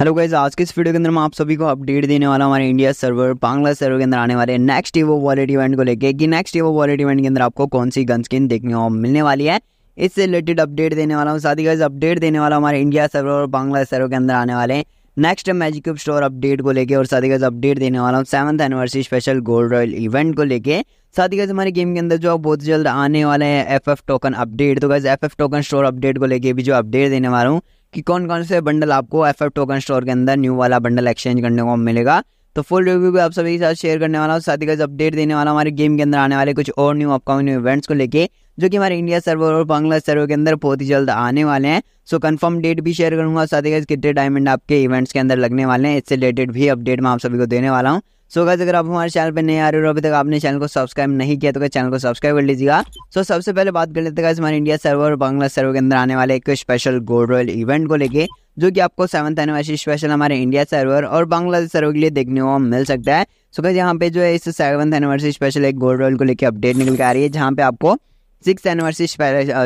hello guys आज के इस वीडियो के अंदर मैं आप सभी को अपडेट देने वाला हमारे इंडिया सर्वर बांग्ला सर्वर के अंदर आने वाले नेक्स्ट ईवो वॉलेट इवेंट को लेके कि नेक्स्ट ईवो वॉलेट इवेंट के अंदर आपको कौन सी गन स्किन देखने को मिलने वाली है इससे रिलेटेड अपडेट देने वाला हूँ साथ ही गाइज अपडेट देने वाला हमारे इंडिया सर्वर और बांग्ला सर्वर के अंदर आने वाले नेक्स्ट मैजिक स्टोर अपडेट को लेकर और साथ ही गाइज अपडेट देने वाला हूँ seventh anniversary special gold royal event को लेके साथ ही गाइज हमारे गेम के अंदर जो बहुत जल्द आने वाले हैं एफ एफ टोकन अपडेट तो guys F F token store update को लेकर भी जो अपडेट देने वाला हूँ कि कौन कौन से बंडल आपको एफ एफ टोकन स्टोर के अंदर न्यू वाला बंडल एक्सचेंज करने को मिलेगा तो फुल रिव्यू भी आप सभी के साथ शेयर करने वाला हूँ साथ ही अपडेट देने वाला हमारे गेम के अंदर आने वाले कुछ और न्यू अपकमिंग न्यू इवेंट्स को लेके जो कि हमारे इंडिया सर्वर और बांग्लादेश सर्वर के अंदर बहुत ही जल्द आने वाले हैं सो कंफर्म डेट भी शेयर करूंगा साथ ही कितने डायमंड आपके इवेंट्स के अंदर लगने वाले हैं इससे रिलेटेड भी अपडेट मैं आप सभी को देने वाला हूँ सो गैस अगर आप हमारे चैनल पर नए आ रहे हो अभी तक आपने चैनल को सब्सक्राइब नहीं किया तो चैनल को सब्सक्राइब कर लीजिएगा सो so, सबसे पहले बात कर लेते हैं हमारे इंडिया सर्वर और बांग्ला सर्वर के अंदर आने वाले एक स्पेशल गोल्ड रॉयल इवेंट को लेके जो कि आपको सेवंथ एनिवर्सरी स्पेशल हमारे इंडिया सर्वर और बांग्लादेश सर्वर के लिए देखने को मिल सकता है सो so, यहाँ पे जो है इस सेवंथ एनिवर्सरी स्पेशल एक गोल्ड रॉयल को लेकर अपडेट निकल के आ रही है जहाँ पे आपको सिक्स एनिवर्सरी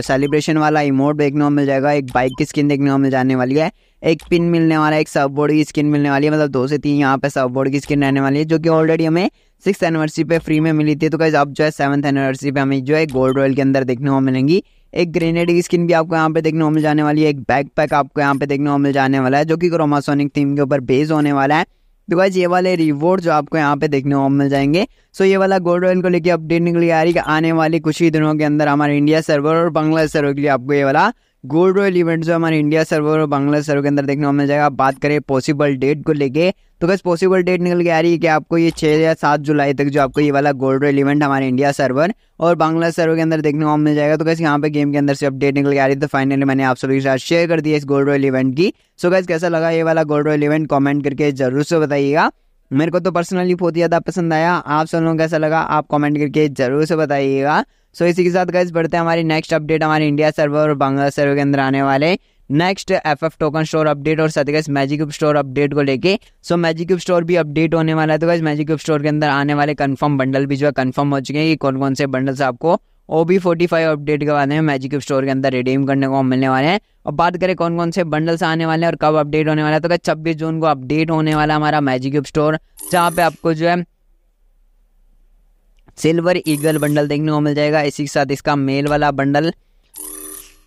सेलिब्रेशन वाला इमोट देखने को मिल जाएगा एक बाइक की स्किन देखने को मिल जाने वाली है एक पिन मिलने वाला है एक सब बोर्ड की स्किन मिलने वाली है मतलब दो से तीन यहाँ पे सब बोर्ड की स्किन रहने वाली है जो कि ऑलरेडी हमें सिक्स एनिवर्सरी पे फ्री में मिली थी तो कैसे अब जो है सेवन्थ एनिवर्सरी पे हमें जो है गोल्ड रॉयल के अंदर देखने को मिलेंगी एक ग्रेनेड की स्किन भी आपको यहाँ पे देखने को मिल जाने वाली है एक बैकपैक आपको यहाँ पे देखने को मिल जाने वाला है जो कि क्रोमासोनिक थीम के ऊपर बेस होने वाला है तो गाइज ये वाले रिवॉर्ड जो आपको यहाँ पे देखने को मिल जाएंगे सो ये वाला गोल्ड रॉयल को लेकर अपडेट निकली आ रही है आने वाले कुछ ही दिनों के अंदर हमारे इंडिया सर्वर और बांग्लादेश सर्वर के लिए आपको ये वाला गोल्ड रॉयल इवेंट जो हमारे इंडिया सर्वर और बांग्ला सर्वर के अंदर देखने को मिल जाएगा बात करें पॉसिबल डेट को लेके तो बस पॉसिबल डेट निकल के आ रही है कि आपको ये छः या सात जुलाई तक जो आपको ये वाला गोल्ड रॉयल इवेंट हमारे इंडिया सर्वर और बांग्ला सर्वर के अंदर देखने को मिल जाएगा तो कैसे यहाँ पे गेम के अंदर से अपडेट निकल के आ रही है तो फाइनली मैंने आप सभी के साथ शेयर कर दिया इस गोल्ड रॉयल इवेंट की सो कैसे कैसा लगा ये वाला गोल्ड रॉयल इवेंट कॉमेंट करके जरूर से बताइएगा मेरे को तो पर्सनली बहुत ज़्यादा पसंद आया आप सब लोगों को कैसा लगा आप कमेंट करके ज़रूर से बताइएगा सो इसी के साथ गैस बढ़ते हैं हमारी नेक्स्ट अपडेट हमारे इंडिया सर्वर और बांग्लादेश सर्वर के अंदर आने वाले next F F token store update और साथ ही मैजिक क्यूब स्टोर अपडेट को लेके सो मैजिक क्यूब स्टोर भी अपडेट होने वाला है तो गैस मैजिक क्यूब स्टोर के अंदर आने वाले कन्फर्म बंडल भी जो है कन्फर्म हो चुके हैं कि कौन कौन से बंडल्स आपको O B forty five update के बारे में मैजिक स्टोर के अंदर रिडीम करने को मिलने वाले हैं और बात करें कौन कौन से बंडल्स आने वाले हैं और कब अपडेट होने वाला है तो क्या छब्बीस जून को अपडेट होने वाला हमारा मैजिक स्टोर जहाँ पे आपको जो है सिल्वर ईगल बंडल देखने को मिल जाएगा इसी के साथ इसका मेल वाला बंडल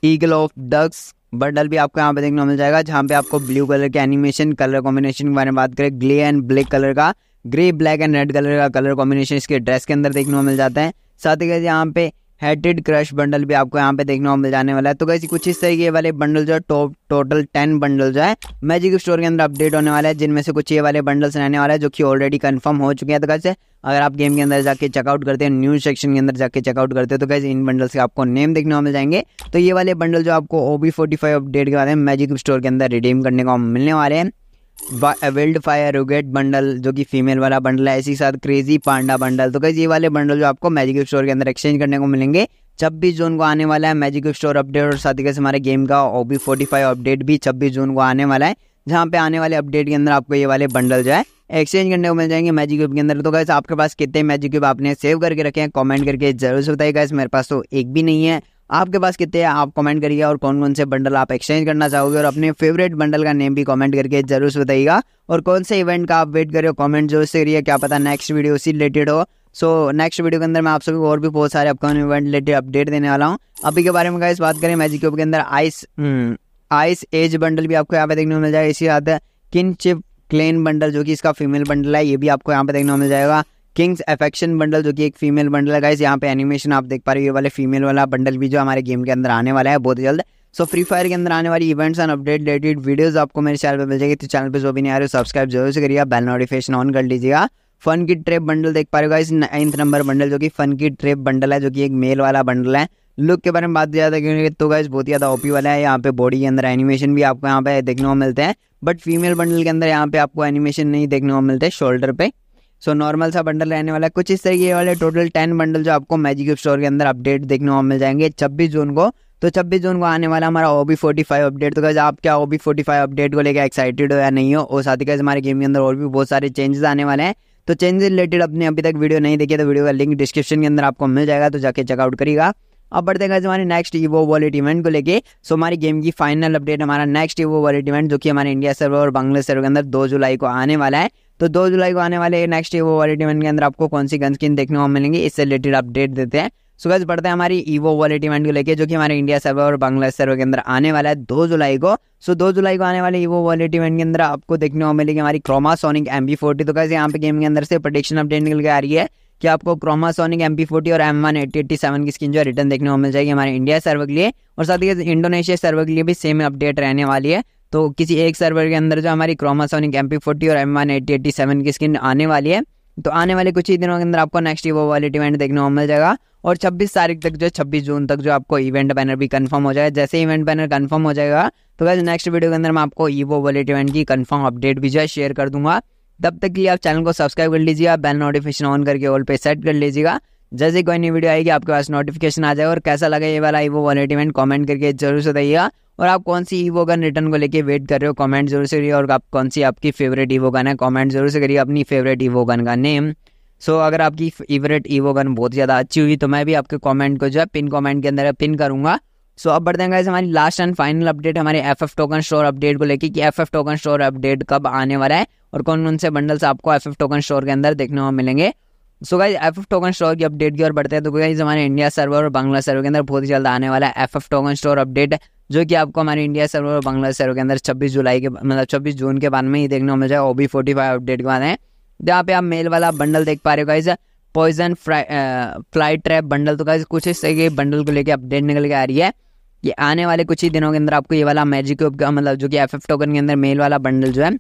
ईगल ऑफ डग्स बंडल भी आपको यहाँ पे देखने को मिल जाएगा जहाँ पे आपको ब्लू कलर के एनिमेशन कलर कॉम्बिनेशन के बारे में बात करें ग्ले एंड ब्लैक कलर का grey black and red colour का कलर कॉम्बिनेशन इसके ड्रेस के अंदर देखने को मिल जाता है साथ ही साथ यहाँ पे हेटेड क्रश बंडल भी आपको यहाँ पे देखने को मिल जाने वाला है तो कैसे कुछ इस तरीके वाले बंडल जो है टॉप टोटल टेन बंडल जो है मैजिक स्टोर के अंदर अपडेट होने वाला है जिनमें से कुछ ये वाले बंडल्स रहने वाला है जो कि ऑलरेडी कंफर्म हो चुके हैं तो कैसे अगर आप गेम के अंदर जाके चेकआउट करते हैं न्यूज सेक्शन के अंदर जाके चेकआउट करते हैं तो कैसे इन बंडल्स के आपको नेम देखने को मिल जाएंगे तो ये वाले बंडल जो आपको ओ बी अपडेट के बाद मैजिक स्टोर के अंदर रिडीम करने को मिलने वाले हैं विल्ड फायर रुगेट बंडल जो कि फीमेल वाला बंडल है इसी साथ क्रेजी पांडा बंडल तो कैसे ये वाले बंडल जो आपको मैजिक स्टोर के अंदर एक्सचेंज करने को मिलेंगे छब्बीस जून को आने वाला है मैजिक स्टोर अपडेट और साथ ही कैसे हमारे गेम का ओबी फोर्टी फाइव अपडेट भी छब्बीस जून को आने वाला है जहाँ पे आने वाले अपडेट के अंदर आपको ये वाले बंडल जो है एक्सचेंज करने को मिल जाएंगे मैजिक क्यूब के अंदर तो कैसे आपके पास कितने मैजिक क्यूब आपने सेव करके रखे हैं कमेंट करके जरूर से बताइए गैस मेरे पास तो एक भी नहीं है आपके पास कितने आप कमेंट करिए और कौन कौन से बंडल आप एक्सचेंज करना चाहोगे और अपने फेवरेट बंडल का नेम भी कमेंट करके जरूर से बताइएगा और कौन से इवेंट का आप वेट करिए कमेंट जरूर से करिए क्या पता नेक्स्ट वीडियो उसी रिलेटेड हो सो नेक्स्ट वीडियो के अंदर मैं आप सभी और भी बहुत सारे अपकमिंग इवेंट रिलेटेड अपडेट देने वाला हूँ अभी के बारे में गाइस बात करें मैजिक क्यूब के अंदर आइस आइस एज बंडल भी आपको यहाँ पे देखने को मिल जाएगा इसी है किन चिप क्लेन बंडल जो कि इसका फीमेल बंडल है ये भी आपको यहाँ पे देखने को मिल जाएगा किंग्स एफेक्शन बंडल जो कि एक फीमेल बंडल है गाइज यहाँ पे एनिमेशन आप देख पा रहे हो ये वाले फीमेल वाला बंडल भी जो हमारे गेम के अंदर आने वाला है बहुत जल्द सो फ्री फायर के अंदर आने वाली events and update related videos आपको मेरे चैनल पे मिल जाएगी तो चैनल पे जो भी नहीं आ रहे हो सब्सक्राइब जरूर से करिएगा बेल नोटिफिकेशन ऑन कर लीजिएगा फन की ट्रेप बंडल देख पा रहे हो गाइस नाइन्थ नंबर बंडल जो कि फन की ट्रेप बंडल है जो कि एक मेल वाला बंडल है लुक के बारे में बात किया जाता है तो गाइस बहुत ज़्यादा ओपी वाला है यहाँ पे बॉडी के अंदर एनिमेशन भी आपको यहाँ पे देखने को मिलते हैं बट फीमेल बंडल के अंदर यहाँ पे आपको एनिमेशन नहीं देखने को मिलते शोल्डर पे सो so, नॉर्मल सा बंडल रहने वाला है कुछ इस तरीके वाले टोटल टेन बंडल जो आपको मैजिक स्टोर के अंदर अपडेट देखने को मिल जाएंगे छब्बीस जून को तो छब्बीस जून को आने वाला हमारा O B forty five update तो कैसे आप क्या O B forty five update को लेकर एक्साइटेड हो या नहीं हो और साथ ही कैसे हमारे गेम के अंदर और भी बहुत सारे चेंजेस आने वाले हैं तो चेंजेस रिलेटेड अपने अभी तक वीडियो नहीं देखी तो वीडियो का लिंक डिस्क्रिप्शन के अंदर आपको मिल जाएगा तो जाके चेकआउट करिएगा अब बढ़ते हैं हमारे नेक्स्ट ईवो वॉलेट इवेंट को लेके सो हमारी गेम की फाइनल अपडेट हमारा नेक्स्ट ईवो वॉलेट इवेंट जो कि हमारे इंडिया सर्वर और बांग्लादेश सर्वर के अंदर दो जुलाई को आने वाला है तो दो जुलाई को आने वाले नेक्स्ट ईवो वॉलेट इवेंट के अंदर आपको कौन सी गन स्किन देखने को मिलेंगी इससे रिलेटेड अपडेट देते हैं सो गज बढ़ते हैं हमारी ईवो वॉलेट इवेंट को लेकर जो कि हमारे इंडिया सर्वर और बांग्लादेश सर्वर के अंदर आने वाला है दो जुलाई को सो दो जुलाई को आने वाले ईवो वॉलेट इवेंट के अंदर आपको देखने को मिलेगी हमारी chromasonic M B forty तो कैसे यहाँ पे गेम के अंदर से प्रोडिक्शन अपडेट निकल के आ रही है कि आपको chromasonic M P forty और M one eighty eighty seven की स्किन जो है रिटर्न देखने को मिल जाएगी हमारे इंडिया सर्वर के लिए और साथ ही इंडोनेशिया सर्वर के लिए भी सेम अपडेट रहने वाली है तो किसी एक सर्वर के अंदर जो हमारी क्रोमासोनिक एम पी फोर्टी और M one eighty eighty seven की स्किन आने वाली है तो आने वाले कुछ ही दिनों के अंदर आपको नेक्स्ट ईवो वाले इवेंट देखने को मिल जाएगा और 26 तारीख तक जो 26 जून तक जो आपको इवेंट बैनर भी कंफर्म हो जाएगा जैसे इवेंट बैनर कंफर्म हो जाएगा तो वैसे नेक्स्ट वीडियो के अंदर मैं आपको ईवो वॉलेट इवेंट की कंफर्म अपडेट भी जो है शेयर कर दूंगा तब तक के लिए आप चैनल को सब्सक्राइब कर लीजिएगा बेल नोटिफिकेशन ऑन करके ऑल पे सेट कर लीजिएगा जैसे कोई नई वीडियो आएगी आपके पास नोटिफिकेशन आ जाएगा और कैसा लगा ये वाला ईवो वॉलेट इवेंट कॉमेंट करके जरूर से बताइएगा और आप कौन सी ईवो गन रिटर्न को लेके वेट कर रहे हो कमेंट जरूर से करिए और आप कौन सी आपकी फेवरेट ईवो गन है कमेंट जरूर से करिए अपनी फेवरेट ईवो गन का नेम सो so, अगर आपकी फेवरेट ईवो गन बहुत ज़्यादा अच्छी हुई तो मैं भी आपके कमेंट को जो है पिन कमेंट के अंदर पिन करूँगा सो so, अब बढ़ते हैं हमारी लास्ट एंड फाइनल अपडेट हमारे F F token store update को लेकर कि F F token store update कब आने वाला है और कौन कौन से बंडल्स आपको एफ एफ टोकन स्टोर के अंदर देखने को मिलेंगे so guys F F token store की अपडेट की ओर बढ़ते हैं तो गाइज हमारे इंडिया सर्वर और बांग्ला सर्वर के अंदर बहुत ही जल्द आने वाला है F F token store update जो कि आपको हमारे इंडिया सर्वर और बांग्लादेश सर्वर के अंदर 26 जुलाई के मतलब 26 जून के बाद में ही देखने को मिल जाएगा O B forty five update के बाद है जहाँ पे आप मेल वाला बंडल देख पा रहे हो guys poison fly trap bundle तो गाइज कुछ इस तरह के बंडल को लेकर अपडेट निकल के आ रही है ये आने वाले कुछ ही दिनों के अंदर आपको ये वाला मैजिक मतलब जो कि एफ एफ टोकन के अंदर मेल वाला बंडल जो है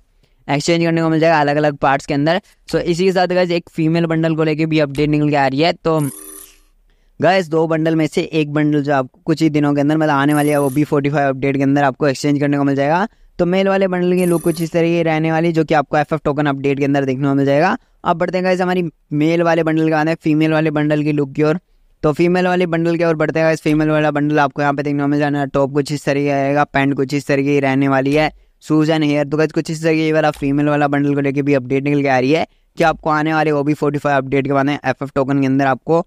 एक्सचेंज करने को मिल जाएगा अलग अलग पार्ट्स के अंदर सो इसी के साथ गाइज एक फीमेल बंडल को लेकर भी अपडेट निकल के आ रही है तो गैस दो बंडल में से एक बंडल जो आपको कुछ ही दिनों के अंदर मतलब आने वाली है वो बी फोर्टी फाइव अपडेट के अंदर आपको एक्सचेंज करने को मिल जाएगा तो मेल वाले बंडल की लुक कुछ इस तरह की रहने वाली जो कि आपको एफ एफ टोकन अपडेट के अंदर देखने को मिल जाएगा अब बढ़ते हैं गाइस हमारी मेल वाले बंडल का आना फीमेल वाले बंडल की लुक की ओर तो फीमेल वाले बंडल के और बढ़ते हैं इस फीमेल वाला बंडल आपको यहाँ पे देखने को मिल जाना है टॉप कुछ इस की आएगा पैंट कुछ इस तरह की रहने वाली है शूज एंड हेयर तो गज कुछ इस की वाला फीमेल वाला बंडल को लेकर भी अपडेट निकल के आ रही है कि आपको आने वाले वो भी फोर्टी फाइव अपडेट के बाद एफ एफ टोकन के अंदर आपको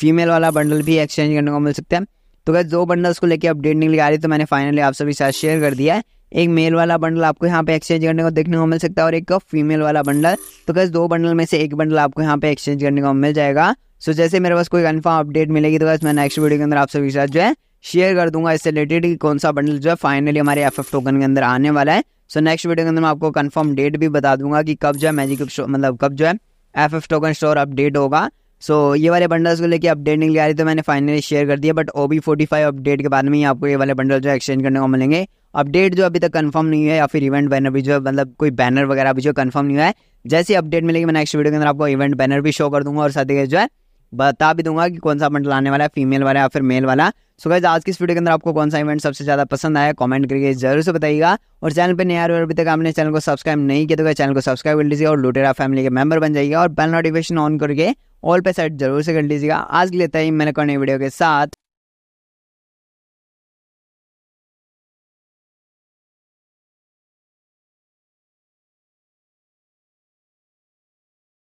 फीमेल वाला बंडल भी एक्सचेंज करने को मिल सकता है तो अगर दो बंडल्स को लेकर अपडेट निकल आ रही तो मैंने फाइनली आप सभी साथ शेयर कर दिया है एक मेल वाला बंडल आपको यहाँ पे एक्सचेंज करने को देखने को मिल सकता है और एक फीमेल वाला बंडल तो कैसे दो बंडल में से एक बंडल आपको यहाँ पे एक्सचेंज करने को मिल जाएगा सो so, जैसे मेरे पास कोई कन्फर्म अपडेट मिलेगी तो कैसे मैं नेक्स्ट वीडियो के अंदर आप सभी साथ जो है शेयर कर दूंगा इससे रिलेटेड कि कौन सा बंडल जो है फाइनली हमारे एफ एफ टोकन के अंदर आने वाला है सो नेक्स्ट वीडियो के अंदर मैं आपको कन्फर्म डेट भी बता दूंगा कि कब जो है मैजिक मतलब कब जो है F F token store update होगा सो so, ये वाले बंडल्स को लेके अपडेट निकल आ रही तो मैंने फाइनली शेयर कर दिया but O B forty five update के बाद में ही आपको ये वाले बंडल जो एक्सचेंज करने को मिलेंगे अपडेट जो अभी तक कंफर्म नहीं है या फिर इवेंट बैनर भी जो मतलब कोई बैनर वगैरह भी जो कंफर्म नहीं हुआ है जैसे अपडेट मिलेगी मैं नेक्स्ट वीडियो के अंदर आपको इवेंट बैनर भी शो कर दूंगा और साथ ही जो है बता भी दूंगा कि कौन सा बंडल आने वाला है फीमेल वाला या फिर मेल वाला सो गाइज आज की इस वीडियो के अंदर आपको कौन सा इवेंट सबसे ज्यादा पसंद आया कमेंट करके जरूर से बताइएगा और चैनल पर नया और अभी तक आपने चैनल को सब्सक्राइब नहीं किया तो चैनल को सब्सक्राइब कर लीजिए और लुटेरा फैमिली के मेंबर बन जाइएगा और बेल नोटिफिकेशन ऑन करके ऑल पे सेट जरूर से कर लीजिएगा आज के लिए तय कौन वीडियो के साथ